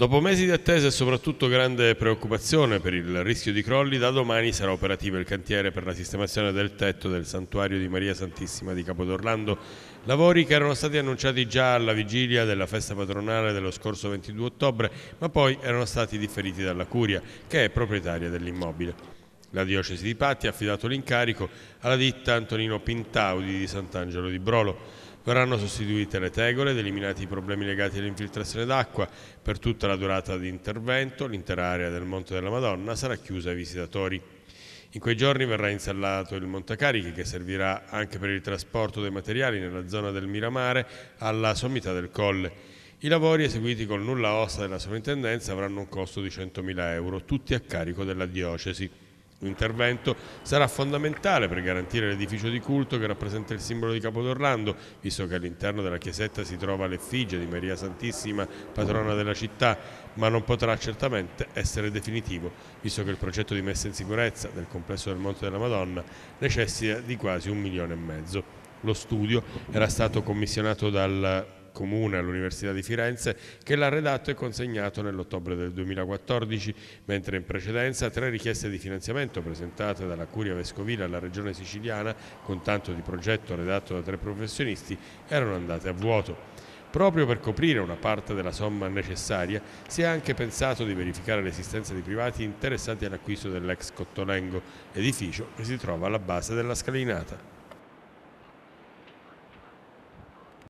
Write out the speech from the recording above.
Dopo mesi di attesa e soprattutto grande preoccupazione per il rischio di crolli, da domani sarà operativo il cantiere per la sistemazione del tetto del santuario di Maria Santissima di Capodorlando, lavori che erano stati annunciati già alla vigilia della festa patronale dello scorso 22 ottobre, ma poi erano stati differiti dalla Curia, che è proprietaria dell'immobile. La diocesi di Patti ha affidato l'incarico alla ditta Antonino Pintaudi di Sant'Angelo di Brolo. Verranno sostituite le tegole ed eliminati i problemi legati all'infiltrazione d'acqua. Per tutta la durata di intervento l'intera area del Monte della Madonna sarà chiusa ai visitatori. In quei giorni verrà installato il montacarichi che servirà anche per il trasporto dei materiali nella zona del Miramare alla sommità del colle. I lavori eseguiti col nulla osta della sovrintendenza avranno un costo di 100.000 euro, tutti a carico della diocesi. L'intervento sarà fondamentale per garantire l'edificio di culto che rappresenta il simbolo di Capodorlando, visto che all'interno della chiesetta si trova l'effigie di Maria Santissima, patrona della città, ma non potrà certamente essere definitivo, visto che il progetto di messa in sicurezza del complesso del Monte della Madonna necessita di quasi un milione e mezzo. Lo studio era stato commissionato dal comune all'Università di Firenze che l'ha redatto e consegnato nell'ottobre del 2014, mentre in precedenza tre richieste di finanziamento presentate dalla Curia Vescovile alla Regione Siciliana con tanto di progetto redatto da tre professionisti erano andate a vuoto. Proprio per coprire una parte della somma necessaria si è anche pensato di verificare l'esistenza di privati interessati all'acquisto dell'ex Cottolengo, edificio che si trova alla base della scalinata.